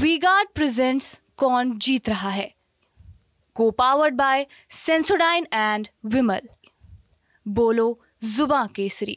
V-Guard presents कौन जीत रहा है को powered by Sensodyne and Vimal बोलो जुबा केसरी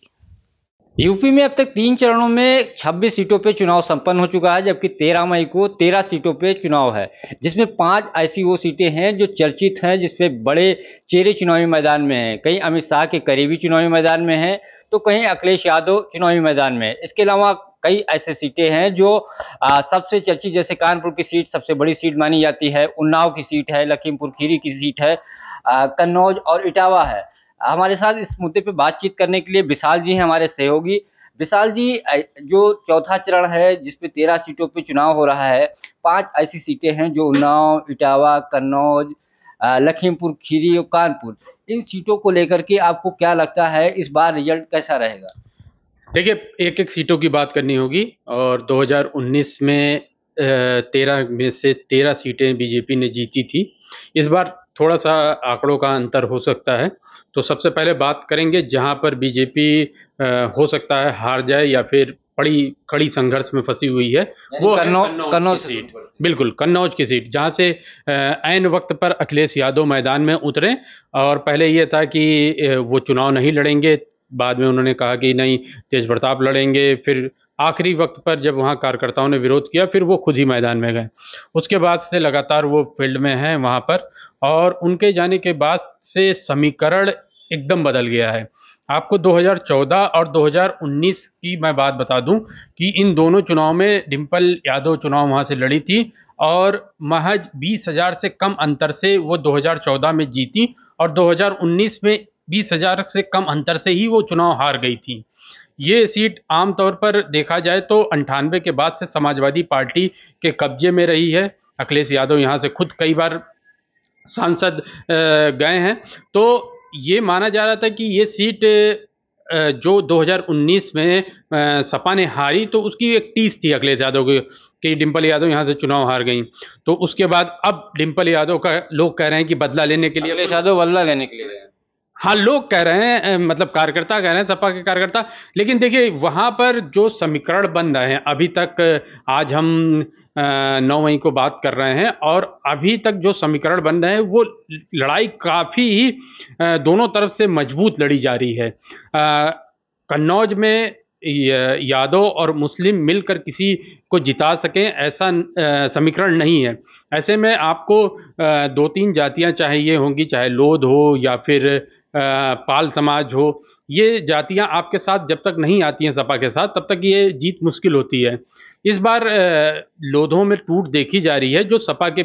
यूपी में अब तक तीन चरणों में 26 सीटों पर चुनाव संपन्न हो चुका है जबकि 13 मई को 13 सीटों पर चुनाव है जिसमें पांच ऐसी वो सीटें हैं जो चर्चित हैं जिसमें बड़े चेहरे चुनावी मैदान में हैं कई अमित शाह के करीबी चुनावी मैदान में हैं तो कहीं अखिलेश यादव चुनावी मैदान में इसके अलावा कई ऐसे सीटें हैं जो आ, सबसे चर्चित जैसे कानपुर की सीट सबसे बड़ी सीट मानी जाती है उन्नाव की सीट है लखीमपुर खीरी की सीट है कन्नौज और इटावा है हमारे साथ इस मुद्दे पे बातचीत करने के लिए विशाल जी हैं हमारे सहयोगी विशाल जी जो चौथा चरण है जिसमें तेरह सीटों पर चुनाव हो रहा है पांच ऐसी सीटें हैं जो उन्नाव इटावा कन्नौज लखीमपुर खीरी और कानपुर इन सीटों को लेकर के आपको क्या लगता है इस बार रिजल्ट कैसा रहेगा देखिए एक एक सीटों की बात करनी होगी और 2019 में तेरह में से तेरह सीटें बीजेपी ने जीती थी इस बार थोड़ा सा आंकड़ों का अंतर हो सकता है तो सबसे पहले बात करेंगे जहां पर बीजेपी हो सकता है हार जाए या फिर बड़ी कड़ी संघर्ष में फंसी हुई है वो कन्नौज, कन्नौज की सीट बिल्कुल कन्नौज की सीट जहाँ से ऐन वक्त पर अखिलेश यादव मैदान में उतरे और पहले ये था कि वो चुनाव नहीं लड़ेंगे बाद में उन्होंने कहा कि नहीं तेज प्रताप लड़ेंगे फिर आखिरी वक्त पर जब वहाँ कार्यकर्ताओं ने विरोध किया फिर वो खुद ही मैदान में गए उसके बाद से लगातार वो फील्ड में हैं वहाँ पर और उनके जाने के बाद से समीकरण एकदम बदल गया है आपको 2014 और 2019 की मैं बात बता दूं कि इन दोनों चुनाव में डिम्पल यादव चुनाव वहां से लड़ी थी और महज बीस हज़ार से कम अंतर से वो 2014 में जीती और 2019 में बीस हज़ार से कम अंतर से ही वो चुनाव हार गई थी ये सीट आमतौर पर देखा जाए तो अंठानवे के बाद से समाजवादी पार्टी के कब्जे में रही है अखिलेश यादव यहाँ से खुद कई बार सांसद गए हैं तो ये माना जा रहा था कि ये सीट जो 2019 में सपा ने हारी तो उसकी एक टीस थी अखिलेश यादव की कि डिम्पल यादव यहाँ से चुनाव हार गई तो उसके बाद अब डिम्पल यादव का लोग कह रहे हैं कि बदला लेने के लिए अखिलेश यादव बदला लेने के लिए हाँ लोग कह रहे हैं मतलब कार्यकर्ता कह रहे हैं सपा के कार्यकर्ता लेकिन देखिए वहाँ पर जो समीकरण बन रहे हैं अभी तक आज हम नौ मई को बात कर रहे हैं और अभी तक जो समीकरण बन रहे हैं वो लड़ाई काफ़ी ही दोनों तरफ से मजबूत लड़ी जा रही है कन्नौज में यादव और मुस्लिम मिलकर किसी को जिता सकें ऐसा समीकरण नहीं है ऐसे में आपको दो तीन जातियां चाहिए होंगी चाहे लोध हो या फिर पाल समाज हो ये जातियां आपके साथ जब तक नहीं आती हैं सपा के साथ तब तक ये जीत मुश्किल होती है इस बार लोधों में टूट देखी जा रही है जो सपा के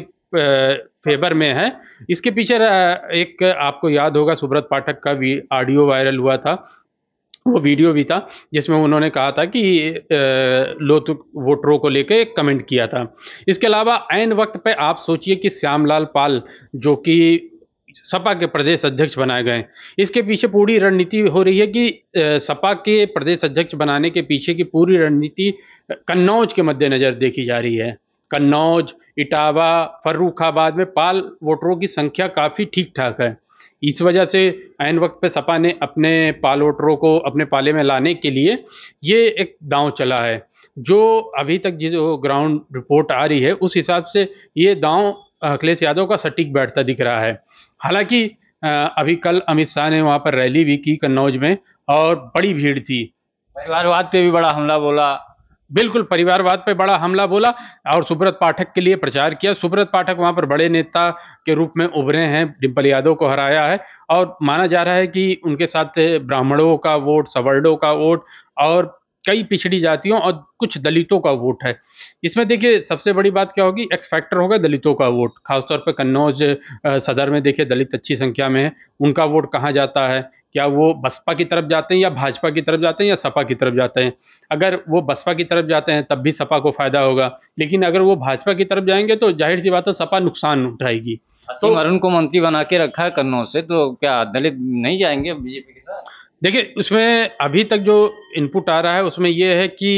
फेवर में है इसके पीछे एक आपको याद होगा सुब्रत पाठक का भी ऑडियो वायरल हुआ था वो वीडियो भी था जिसमें उन्होंने कहा था कि लोत वोटरों को लेकर एक कमेंट किया था इसके अलावा ऐन वक्त पे आप सोचिए कि श्यामलाल पाल जो कि सपा के प्रदेश अध्यक्ष बनाए गए इसके पीछे पूरी रणनीति हो रही है कि सपा के प्रदेश अध्यक्ष बनाने के पीछे की पूरी रणनीति कन्नौज के मद्देनज़र देखी जा रही है कन्नौज इटावा फर्रुखाबाद में पाल वोटरों की संख्या काफ़ी ठीक ठाक है इस वजह से एन वक्त पे सपा ने अपने पाल वोटरों को अपने पाले में लाने के लिए ये एक दांव चला है जो अभी तक जो ग्राउंड रिपोर्ट आ रही है उस हिसाब से ये दांव अखिलेश यादव का सटीक बैठता दिख रहा है हालांकि अभी कल अमित शाह ने वहाँ पर रैली भी की कन्नौज में और बड़ी भीड़ थी परिवारवाद पे भी बड़ा हमला बोला बिल्कुल परिवारवाद पे बड़ा हमला बोला और सुब्रत पाठक के लिए प्रचार किया सुब्रत पाठक वहाँ पर बड़े नेता के रूप में उभरे हैं डिम्पल यादव को हराया है और माना जा रहा है कि उनके साथ ब्राह्मणों का वोट सवर्णों का वोट और कई पिछड़ी जातियों और कुछ दलितों का वोट है इसमें देखिए सबसे बड़ी बात क्या होगी एक्स फैक्टर होगा दलितों का वोट खासतौर पर कन्नौज सदर में देखिए दलित अच्छी संख्या में है उनका वोट कहाँ जाता है क्या वो बसपा की तरफ जाते हैं या भाजपा की तरफ जाते हैं या सपा की तरफ जाते हैं अगर वो बसपा की तरफ जाते हैं तब भी सपा को फायदा होगा लेकिन अगर वो भाजपा की तरफ जाएंगे तो जाहिर सी बात है सपा नुकसान उठाएगी तो अरुण को मंत्री बना के रखा है कन्नौज से तो क्या दलित नहीं जाएंगे बीजेपी के साथ देखिए उसमें अभी तक जो इनपुट आ रहा है उसमें ये है कि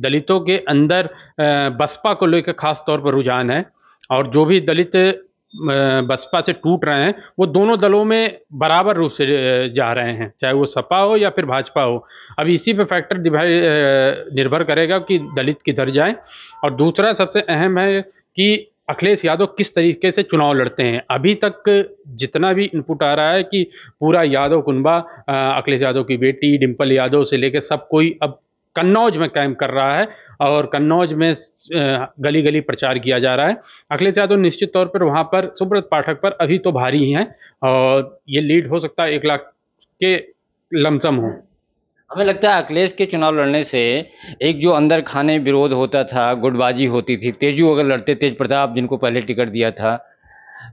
दलितों के अंदर बसपा को लेकर खास तौर पर रुझान है और जो भी दलित बसपा से टूट रहे हैं वो दोनों दलों में बराबर रूप से जा रहे हैं चाहे वो सपा हो या फिर भाजपा हो अब इसी पे फैक्टर निर्भर करेगा कि दलित किधर जाए और दूसरा सबसे अहम है कि अखिलेश यादव किस तरीके से चुनाव लड़ते हैं अभी तक जितना भी इनपुट आ रहा है कि पूरा यादव कुनबा अखिलेश यादव की बेटी डिम्पल यादव से लेकर सब कोई अब कन्नौज में कैंप कर रहा है और कन्नौज में गली गली प्रचार किया जा रहा है अखिलेश यादव निश्चित तौर पर वहाँ पर सुब्रत पाठक पर अभी तो भारी ही हैं और ये लीड हो सकता है एक लाख के लमसम हों हमें लगता है अखिलेश के चुनाव लड़ने से एक जो अंदर खाने विरोध होता था गुटबाजी होती थी तेजू अगर लड़ते तेज प्रताप जिनको पहले टिकट दिया था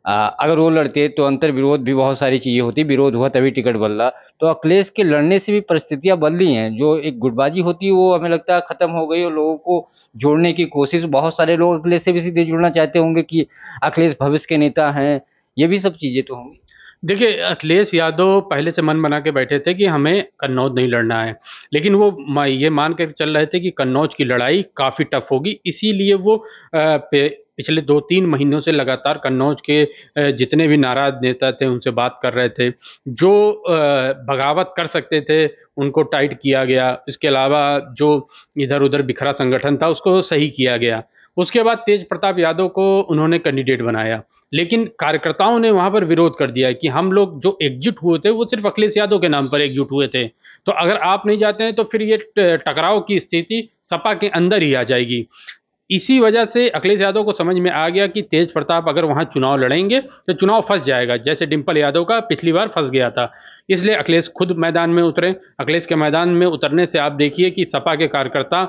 आ, अगर वो लड़ते तो अंतर विरोध भी बहुत सारी चीज़ें होती विरोध हुआ तभी टिकट बदला तो अखिलेश के लड़ने से भी परिस्थितियां बदली हैं जो एक गुटबाजी होती है वो हमें लगता है ख़त्म हो गई और लोगों को जोड़ने की कोशिश बहुत सारे लोग अखिलेश से भी सीधे जुड़ना चाहते होंगे कि अखिलेश भविष्य के नेता हैं ये भी सब चीज़ें तो होंगी देखिए अखिलेश यादव पहले से मन बना के बैठे थे कि हमें कन्नौज नहीं लड़ना है लेकिन वो ये मान कर चल रहे थे कि कन्नौज की लड़ाई काफ़ी टफ होगी इसीलिए वो पिछले दो तीन महीनों से लगातार कन्नौज के जितने भी नाराज नेता थे उनसे बात कर रहे थे जो बगावत कर सकते थे उनको टाइट किया गया इसके अलावा जो इधर उधर बिखरा संगठन था उसको सही किया गया उसके बाद तेज प्रताप यादव को उन्होंने कैंडिडेट बनाया लेकिन कार्यकर्ताओं ने वहाँ पर विरोध कर दिया कि हम लोग जो एकजुट हुए थे वो सिर्फ अखिलेश यादव के नाम पर एकजुट हुए थे तो अगर आप नहीं जाते हैं तो फिर ये टकराव की स्थिति सपा के अंदर ही आ जाएगी इसी वजह से अखिलेश यादव को समझ में आ गया कि तेज प्रताप अगर वहाँ चुनाव लड़ेंगे तो चुनाव फंस जाएगा जैसे डिम्पल यादव का पिछली बार फंस गया था इसलिए अखिलेश खुद मैदान में उतरे अखिलेश के मैदान में उतरने से आप देखिए कि सपा के कार्यकर्ता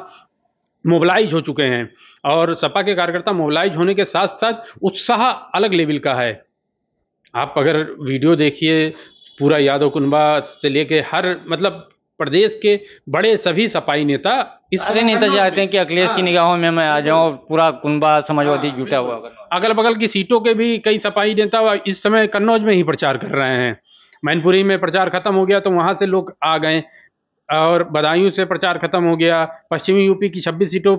मोबलाइज हो चुके हैं और सपा के कार्यकर्ता मोबलाइज होने के साथ साथ उत्साह अलग लेवल का है आप अगर वीडियो देखिए पूरा यादव कुनबा से लेके हर मतलब प्रदेश के बड़े सभी सपाई नेता इस तरह नेता चाहते हैं कि अखिलेश की हाँ। निगाहों में मैं आ जाऊं पूरा कुनबा समाजवादी हाँ, जुटा हुआ अगल बगल की सीटों के भी कई सपाई नेता इस समय कन्नौज में ही प्रचार कर रहे हैं मैनपुरी में प्रचार खत्म हो गया तो वहां से लोग आ गए और बदायूं से प्रचार खत्म हो गया पश्चिमी यूपी की 26 सीटों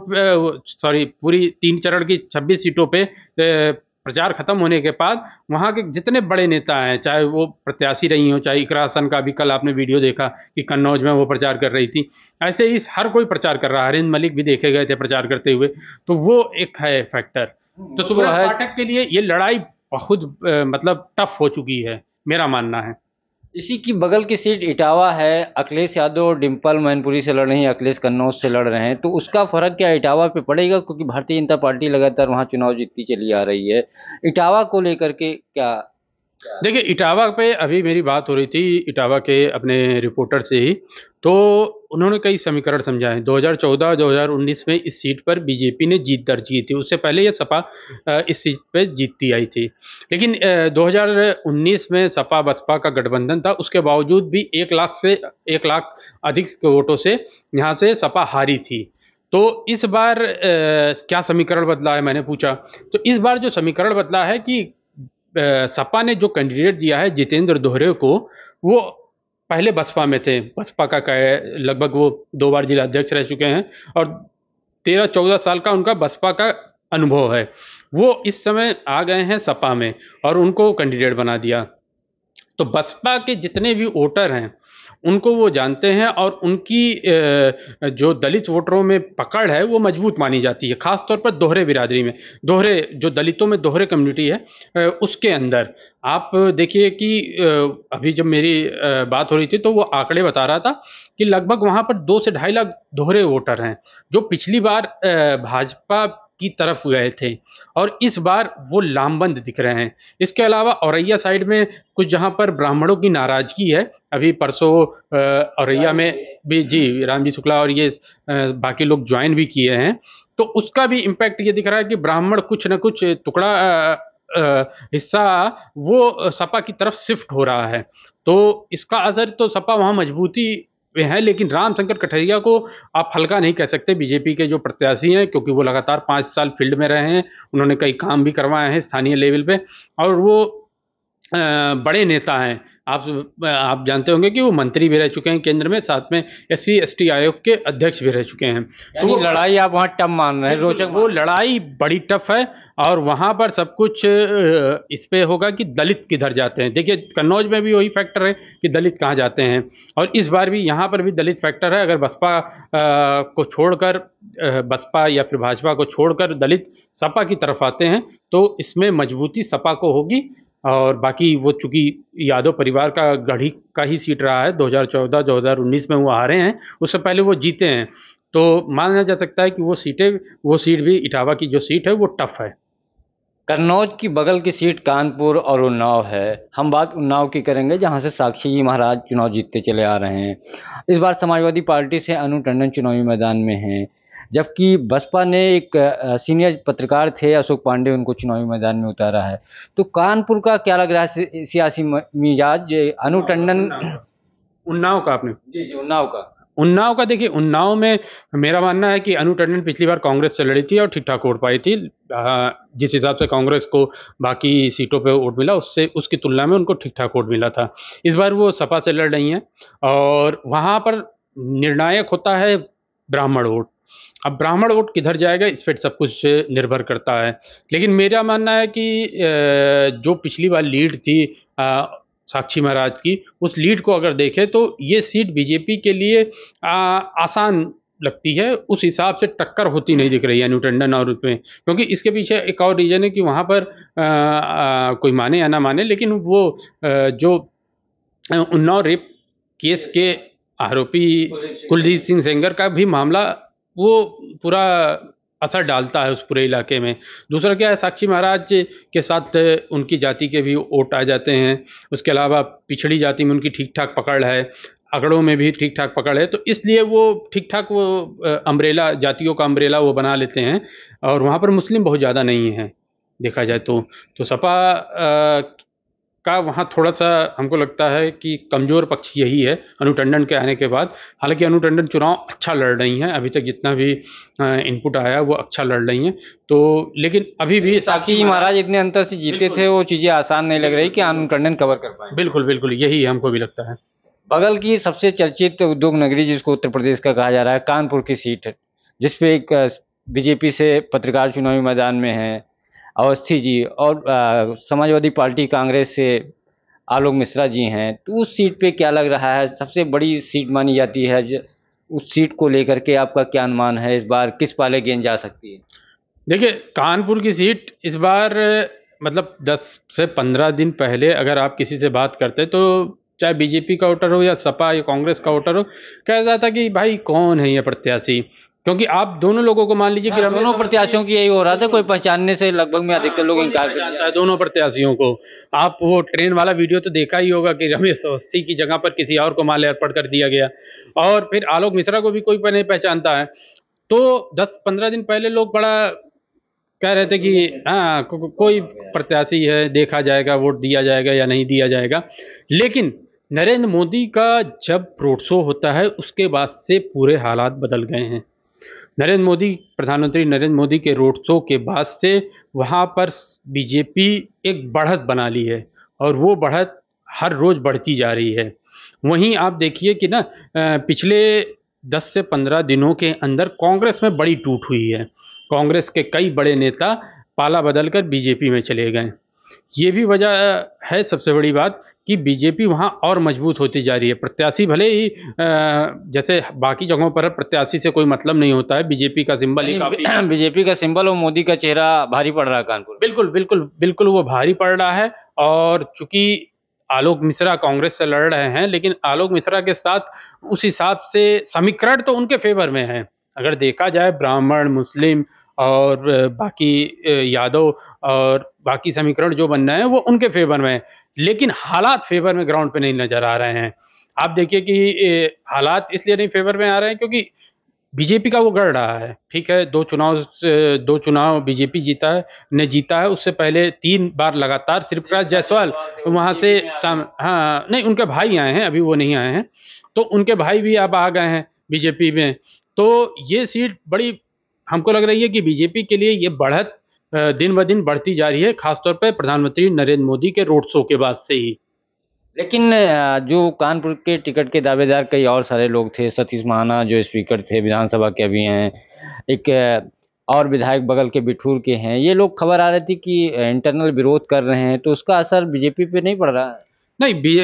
सॉरी पूरी तीन चरण की 26 सीटों पे प्रचार खत्म होने के बाद वहाँ के जितने बड़े नेता हैं चाहे वो प्रत्याशी रही हों चाहे इकरासन का भी कल आपने वीडियो देखा कि कन्नौज में वो प्रचार कर रही थी ऐसे ही हर कोई प्रचार कर रहा है हरिंद मलिक भी देखे गए थे प्रचार करते हुए तो वो एक है फैक्टर तो सुबह के लिए ये लड़ाई बहुत मतलब टफ हो चुकी है मेरा मानना है इसी की बगल की सीट इटावा है अखिलेश यादव डिम्पल मैनपुरी से लड़ रहे हैं अखिलेश कन्नौज से लड़ रहे हैं तो उसका फर्क क्या इटावा पे पड़ेगा क्योंकि भारतीय जनता पार्टी लगातार वहाँ चुनाव जीतती चली आ रही है इटावा को लेकर के क्या देखिए इटावा पे अभी मेरी बात हो रही थी इटावा के अपने रिपोर्टर से ही तो उन्होंने कई समीकरण समझाए 2014-2019 में इस सीट पर बीजेपी ने जीत दर्ज की थी उससे पहले यह सपा इस सीट पर जीतती आई थी लेकिन 2019 में सपा बसपा का गठबंधन था उसके बावजूद भी एक लाख से एक लाख अधिक वोटों से यहाँ से सपा हारी थी तो इस बार क्या समीकरण बदला है मैंने पूछा तो इस बार जो समीकरण बदला है कि सपा ने जो कैंडिडेट दिया है जितेंद्र दोहरे को वो पहले बसपा में थे बसपा का लगभग वो दो बार जिला अध्यक्ष रह चुके हैं और तेरह चौदह साल का उनका बसपा का अनुभव है वो इस समय आ गए हैं सपा में और उनको कैंडिडेट बना दिया तो बसपा के जितने भी वोटर हैं उनको वो जानते हैं और उनकी जो दलित वोटरों में पकड़ है वो मजबूत मानी जाती है ख़ासतौर पर दोहरे बिरादरी में दोहरे जो दलितों में दोहरे कम्युनिटी है उसके अंदर आप देखिए कि अभी जब मेरी बात हो रही थी तो वो आंकड़े बता रहा था कि लगभग वहाँ पर दो से ढाई लाख दोहरे वोटर हैं जो पिछली बार भाजपा की तरफ गए थे और इस बार वो लामबंद दिख रहे हैं इसके अलावा औरैया साइड में कुछ जहाँ पर ब्राह्मणों की नाराज़गी है अभी परसों औरैया में भी जी रामजी शुक्ला और ये बाकी लोग ज्वाइन भी किए हैं तो उसका भी इम्पैक्ट ये दिख रहा है कि ब्राह्मण कुछ न कुछ टुकड़ा हिस्सा वो सपा की तरफ शिफ्ट हो रहा है तो इसका असर तो सपा वहाँ मजबूती हैं लेकिन राम शंकर कठरिया को आप हल्का नहीं कह सकते बीजेपी के जो प्रत्याशी हैं क्योंकि वो लगातार पाँच साल फील्ड में रहे हैं उन्होंने कई काम भी करवाए हैं स्थानीय लेवल पर और वो बड़े नेता हैं आप आप जानते होंगे कि वो मंत्री भी रह चुके हैं केंद्र में साथ में एस सी आयोग के अध्यक्ष भी रह चुके हैं तो लड़ाई आप वहाँ टफ मान रहे हैं रोचक वो लड़ाई बड़ी टफ है और वहाँ पर सब कुछ इस पर होगा कि दलित किधर जाते हैं देखिए कन्नौज में भी वही फैक्टर है कि दलित कहाँ जाते हैं और इस बार भी यहाँ पर भी दलित फैक्टर है अगर बसपा को छोड़कर बसपा या फिर भाजपा को छोड़कर दलित सपा की तरफ आते हैं तो इसमें मजबूती सपा को होगी और बाकी वो चूँकि यादव परिवार का गढ़ी का ही सीट रहा है 2014 2019 में वो हारे हैं उससे पहले वो जीते हैं तो माना जा सकता है कि वो सीटें वो सीट भी इटावा की जो सीट है वो टफ है कन्नौज की बगल की सीट कानपुर और उन्नाव है हम बात उन्नाव की करेंगे जहां से साक्षी जी महाराज चुनाव जीतते चले आ रहे हैं इस बार समाजवादी पार्टी से अनु टंडन चुनावी मैदान में हैं जबकि बसपा ने एक सीनियर पत्रकार थे अशोक पांडे उनको चुनावी मैदान में उतारा है तो कानपुर का क्या लग रहा है सियासी मिजाज अनु हाँ, टंडन उन्नाव का आपने जी जी उन्नाव का उन्नाव का देखिए उन्नाव में मेरा मानना है कि अनु टंडन पिछली बार कांग्रेस से लड़ी थी और ठीक ठाक वोट पाई थी जिस हिसाब से कांग्रेस को बाकी सीटों पे वोट मिला उससे उसकी तुलना में उनको ठीक ठाक वोट मिला था इस बार वो सपा से लड़ रही हैं और वहाँ पर निर्णायक होता है ब्राह्मण वोट अब ब्राह्मण वोट किधर जाएगा इस पर सब कुछ निर्भर करता है लेकिन मेरा मानना है कि जो पिछली बार लीड थी साक्षी महाराज की उस लीड को अगर देखें तो ये सीट बीजेपी के लिए आ, आसान लगती है उस हिसाब से टक्कर होती नहीं दिख रही है न्यू और उसमें क्योंकि इसके पीछे एक और रीज़न है कि वहाँ पर आ, आ, कोई माने या ना माने लेकिन वो आ, जो उन्नाव रेप केस के आरोपी कुलदीप सिंह सेंगर का भी मामला वो पूरा असर डालता है उस पूरे इलाके में दूसरा क्या है साक्षी महाराज के साथ उनकी जाति के भी वोट आ जाते हैं उसके अलावा पिछड़ी जाति में उनकी ठीक ठाक पकड़ है अगड़ों में भी ठीक ठाक पकड़ है तो इसलिए वो ठीक ठाक वो अम्ब्रेला जातियों का अम्ब्रेला वो बना लेते हैं और वहाँ पर मुस्लिम बहुत ज़्यादा नहीं है देखा जाए तो तो सपा का वहाँ थोड़ा सा हमको लगता है कि कमज़ोर पक्ष यही है अनुटंडन के आने के बाद हालांकि अनुटंडन चुनाव अच्छा लड़ रही हैं अभी तक जितना भी इनपुट आया वो अच्छा लड़ रही हैं तो लेकिन अभी भी साक्षी जी महाराज इतने अंतर से जीते थे वो चीज़ें आसान नहीं लग रही कि अनुटंडन कवर कर पाए बिल्कुल बिल्कुल यही हमको भी लगता है बगल की सबसे चर्चित उद्योग नगरी जिसको उत्तर प्रदेश का कहा जा रहा है कानपुर की सीट जिसपे एक बीजेपी से पत्रकार चुनावी मैदान में है अवस्थी जी और समाजवादी पार्टी कांग्रेस से आलोक मिश्रा जी हैं तो उस सीट पे क्या लग रहा है सबसे बड़ी सीट मानी जाती है उस सीट को लेकर के आपका क्या अनुमान है इस बार किस पाले गेंद जा सकती है देखिए कानपुर की सीट इस बार मतलब 10 से 15 दिन पहले अगर आप किसी से बात करते तो चाहे बीजेपी का वोटर हो या सपा या कांग्रेस का वोटर हो कह जाता कि भाई कौन है ये प्रत्याशी क्योंकि आप दोनों लोगों को मान लीजिए कि हाँ, दोनों प्रत्याशियों की यही हो रहा था कोई पहचानने से लगभग में अधिकतर लोग हाँ, इनकार कर जाता है दोनों प्रत्याशियों को आप वो ट्रेन वाला वीडियो तो देखा ही होगा कि रमेश अवस्थी की जगह पर किसी और को माल अर्पण कर दिया गया और फिर आलोक मिश्रा को भी कोई नहीं पहचानता है तो दस पंद्रह दिन पहले लोग बड़ा कह रहे थे कि हाँ को, को, कोई प्रत्याशी है देखा जाएगा वोट दिया जाएगा या नहीं दिया जाएगा लेकिन नरेंद्र मोदी का जब रोड शो होता है उसके बाद से पूरे हालात बदल गए हैं नरेंद्र मोदी प्रधानमंत्री नरेंद्र मोदी के रोड शो के बाद से वहाँ पर बीजेपी एक बढ़त बना ली है और वो बढ़त हर रोज़ बढ़ती जा रही है वहीं आप देखिए कि ना पिछले 10 से 15 दिनों के अंदर कांग्रेस में बड़ी टूट हुई है कांग्रेस के कई बड़े नेता पाला बदलकर बीजेपी में चले गए ये भी वजह है सबसे बड़ी बात कि बीजेपी वहाँ और मजबूत होती जा रही है प्रत्याशी भले ही जैसे बाकी जगहों पर प्रत्याशी से कोई मतलब नहीं होता है बीजेपी का सिंबल ही काफी बीजेपी का सिंबल और मोदी का चेहरा भारी पड़ रहा है कानपुर बिल्कुल बिल्कुल बिल्कुल वो भारी पड़ रहा है और चूंकि आलोक मिश्रा कांग्रेस से लड़ रहे हैं लेकिन आलोक मिश्रा के साथ उस हिसाब से समीकरण तो उनके फेवर में है अगर देखा जाए ब्राह्मण मुस्लिम और बाकी यादव और बाकी समीकरण जो बन रहे हैं वो उनके फेवर में है लेकिन हालात फेवर में ग्राउंड पे नहीं नज़र आ रहे हैं आप देखिए कि हालात इसलिए नहीं फेवर में आ रहे हैं क्योंकि बीजेपी का वो गढ़ रहा है ठीक है दो चुनाव दो चुनाव बीजेपी जीता है ने जीता है उससे पहले तीन बार लगातार श्री जायसवाल वहाँ से हाँ नहीं उनके भाई आए हैं अभी वो नहीं आए हैं तो उनके भाई भी अब आ गए हैं बीजेपी में तो ये सीट बड़ी हमको लग रही है कि बीजेपी के लिए ये बढ़त दिन ब दिन बढ़ती जा रही है खासतौर पर प्रधानमंत्री नरेंद्र मोदी के रोड शो के बाद से ही लेकिन जो कानपुर के टिकट के दावेदार कई और सारे लोग थे सतीश महाना जो स्पीकर थे विधानसभा के अभी हैं एक और विधायक बगल के बिठूर के हैं ये लोग खबर आ रही थी कि इंटरनल विरोध कर रहे हैं तो उसका असर बीजेपी पे नहीं पड़ रहा है नहीं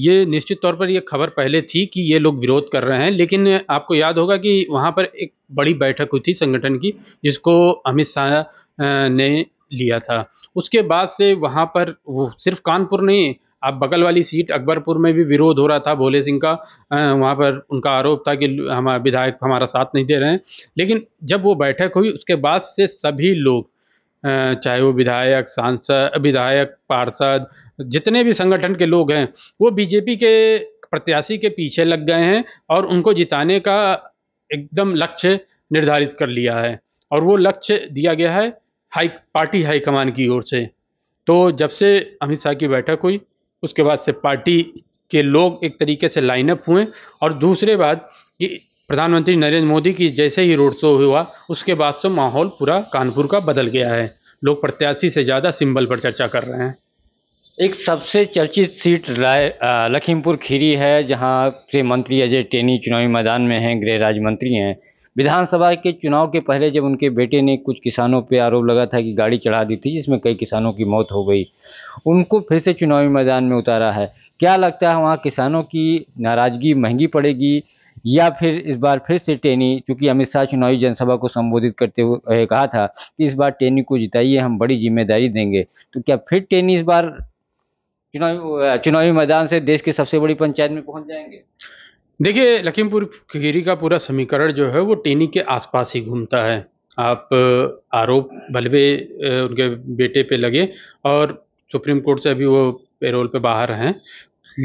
ये निश्चित तौर पर ये खबर पहले थी कि ये लोग विरोध कर रहे हैं लेकिन आपको याद होगा कि वहाँ पर एक बड़ी बैठक हुई थी संगठन की जिसको अमित शाह ने लिया था उसके बाद से वहाँ पर वो सिर्फ कानपुर नहीं आप बगल वाली सीट अकबरपुर में भी विरोध हो रहा था भोले सिंह का वहाँ पर उनका आरोप था कि हमारा विधायक हमारा साथ नहीं दे रहे हैं लेकिन जब वो बैठक हुई उसके बाद से सभी लोग चाहे वो विधायक सांसद विधायक पार्षद जितने भी संगठन के लोग हैं वो बीजेपी के प्रत्याशी के पीछे लग गए हैं और उनको जिताने का एकदम लक्ष्य निर्धारित कर लिया है और वो लक्ष्य दिया गया है हाई पार्टी हाईकमान की ओर से तो जब से अमित शाह की बैठक हुई उसके बाद से पार्टी के लोग एक तरीके से लाइनअप हुए और दूसरे बात कि प्रधानमंत्री नरेंद्र मोदी की जैसे ही रोड शो हुआ उसके बाद से माहौल पूरा कानपुर का बदल गया है लोग प्रत्याशी से ज़्यादा सिंबल पर चर्चा कर रहे हैं एक सबसे चर्चित सीट राय लखीमपुर खीरी है जहां के मंत्री अजय टेनी चुनावी मैदान में हैं गृह राज्य मंत्री हैं विधानसभा के चुनाव के पहले जब उनके बेटे ने कुछ किसानों पर आरोप लगा था कि गाड़ी चढ़ा दी थी जिसमें कई किसानों की मौत हो गई उनको फिर से चुनावी मैदान में उतारा है क्या लगता है वहाँ किसानों की नाराज़गी महंगी पड़ेगी या फिर इस बार फिर से टेनी चूंकि अमित शाह चुनावी जनसभा को संबोधित करते हुए कहा था कि इस बार टेनी को जिताइए हम बड़ी जिम्मेदारी देंगे तो क्या फिर टेनी इस बार चुनावी चुनावी मैदान से देश की सबसे बड़ी पंचायत में पहुंच जाएंगे देखिए लखीमपुर खीरी का पूरा समीकरण जो है वो टेनी के आसपास ही घूमता है आप आरोप बलवे उनके बेटे पे लगे और सुप्रीम कोर्ट से अभी वो पेरोल पे बाहर हैं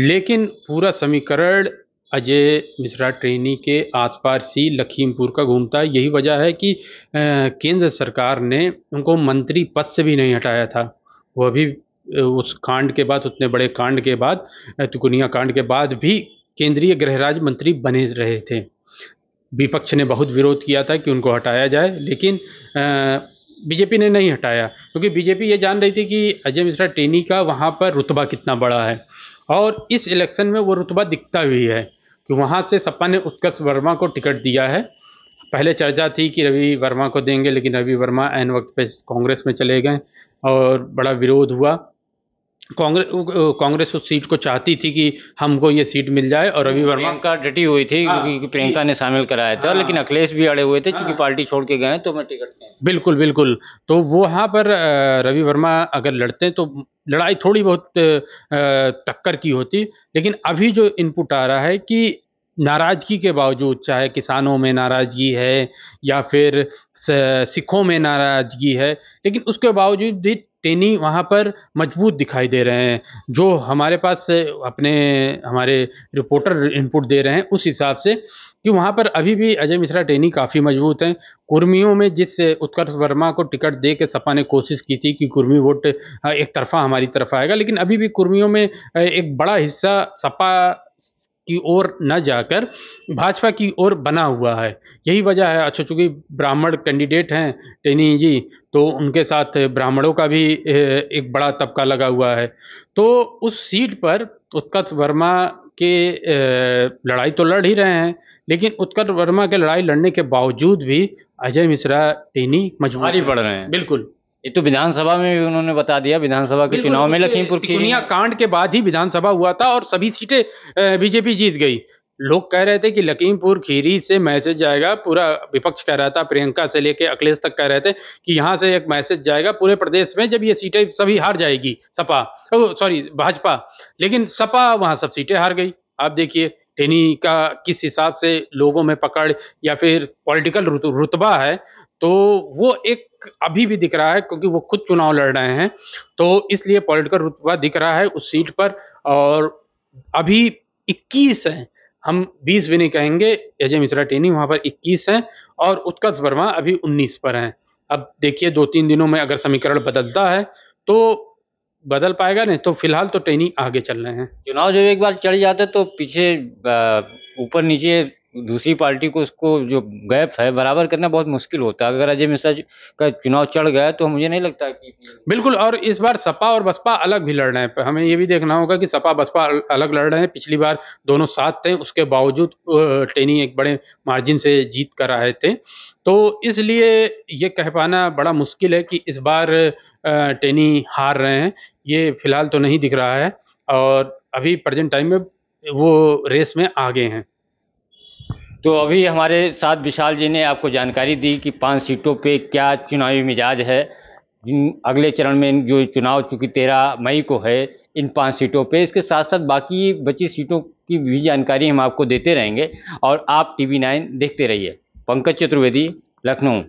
लेकिन पूरा समीकरण अजय मिश्रा ट्रेनी के आसपास ही लखीमपुर का घूमता है यही वजह है कि केंद्र सरकार ने उनको मंत्री पद से भी नहीं हटाया था वह भी उस कांड के बाद उतने बड़े कांड के बाद तुकुनिया कांड के बाद भी केंद्रीय गृह राज्य मंत्री बने रहे थे विपक्ष ने बहुत विरोध किया था कि उनको हटाया जाए लेकिन बीजेपी ने नहीं हटाया क्योंकि बीजेपी ये जान रही थी कि अजय मिश्रा टेनी का वहाँ पर रुतबा कितना बड़ा है और इस इलेक्शन में वो रुतबा दिखता भी है कि वहाँ से सपा ने उत्कर्ष वर्मा को टिकट दिया है पहले चर्चा थी कि रवि वर्मा को देंगे लेकिन रवि वर्मा एन वक्त पे कांग्रेस में चले गए और बड़ा विरोध हुआ कांग्रेस कांग्रेस उस सीट को चाहती थी कि हमको ये सीट मिल जाए और रवि वर्मा का डटी हुई थी हाँ। क्योंकि प्रियंका ने शामिल कराया था हाँ। लेकिन अखिलेश भी अड़े हुए थे क्योंकि हाँ। पार्टी छोड़ के गए तो मैं टिकट बिल्कुल बिल्कुल तो वो वहाँ पर रवि वर्मा अगर लड़ते तो लड़ाई थोड़ी बहुत टक्कर की होती लेकिन अभी जो इनपुट आ रहा है कि नाराज़गी के बावजूद चाहे किसानों में नाराज़गी है या फिर सिखों में नाराज़गी है लेकिन उसके बावजूद भी टेनी वहाँ पर मजबूत दिखाई दे रहे हैं जो हमारे पास अपने हमारे रिपोर्टर इनपुट दे रहे हैं उस हिसाब से कि वहाँ पर अभी भी अजय मिश्रा टेनी काफ़ी मजबूत हैं कुर्मियों में जिस उत्कर्ष वर्मा को टिकट दे के सपा ने कोशिश की थी कि कुर्मी वोट एक तरफा हमारी तरफ आएगा लेकिन अभी भी कुर्मियों में एक बड़ा हिस्सा सपा की ओर न जाकर भाजपा की ओर बना हुआ है यही वजह है अच्छा चूँकि ब्राह्मण कैंडिडेट हैं टेनी जी तो उनके साथ ब्राह्मणों का भी एक बड़ा तबका लगा हुआ है तो उस सीट पर उत्कर्ष वर्मा के लड़ाई तो लड़ ही रहे हैं लेकिन उत्कर्ष वर्मा के लड़ाई लड़ने के बावजूद भी अजय मिश्रा टेनी मजबूरी पड़ रहे हैं बिल्कुल ये तो विधानसभा में भी उन्होंने बता दिया विधानसभा के चुनाव में लखीमपुर की कांड के बाद ही विधानसभा हुआ था और सभी सीटें बीजेपी जीत गई लोग कह रहे थे कि लखीमपुर खीरी से मैसेज जाएगा पूरा विपक्ष कह रहा था प्रियंका से लेके अखिलेश तक कह रहे थे कि यहाँ से एक मैसेज जाएगा पूरे प्रदेश में जब ये सीटें सभी हार जाएगी सपा सॉरी भाजपा लेकिन सपा वहाँ सब सीटें हार गई आप देखिए टेनी का किस हिसाब से लोगों में पकड़ या फिर पॉलिटिकल रुतबा है तो वो एक अभी भी दिख रहा है क्योंकि वो खुद चुनाव लड़ रहे हैं तो इसलिए पॉलिटिकल रुतबा दिख रहा है उस सीट पर और अभी 21 है हम 20 भी नहीं कहेंगे अजय मिश्रा टेनी वहां पर 21 है और उत्कर्ष वर्मा अभी 19 पर हैं अब देखिए दो तीन दिनों में अगर समीकरण बदलता है तो बदल पाएगा नहीं तो फिलहाल तो टेनी आगे चल रहे हैं चुनाव जब एक बार चढ़ जाते तो पीछे ऊपर नीचे दूसरी पार्टी को उसको जो गैप है बराबर करना बहुत मुश्किल होता है अगर अजय मिश्रा का चुनाव चढ़ गया तो मुझे नहीं लगता कि बिल्कुल और इस बार सपा और बसपा अलग भी लड़ रहे हैं हमें ये भी देखना होगा कि सपा बसपा अलग लड़ रहे हैं पिछली बार दोनों साथ थे उसके बावजूद टेनी एक बड़े मार्जिन से जीत कर आए थे तो इसलिए ये कह पाना बड़ा मुश्किल है कि इस बार टेनी हार रहे हैं ये फिलहाल तो नहीं दिख रहा है और अभी प्रेजेंट टाइम में वो रेस में आगे हैं तो अभी हमारे साथ विशाल जी ने आपको जानकारी दी कि पांच सीटों पे क्या चुनावी मिजाज है जिन अगले चरण में जो चुनाव चूँकि तेरह मई को है इन पांच सीटों पे इसके साथ साथ बाकी बची सीटों की भी जानकारी हम आपको देते रहेंगे और आप टीवी नाइन देखते रहिए पंकज चतुर्वेदी लखनऊ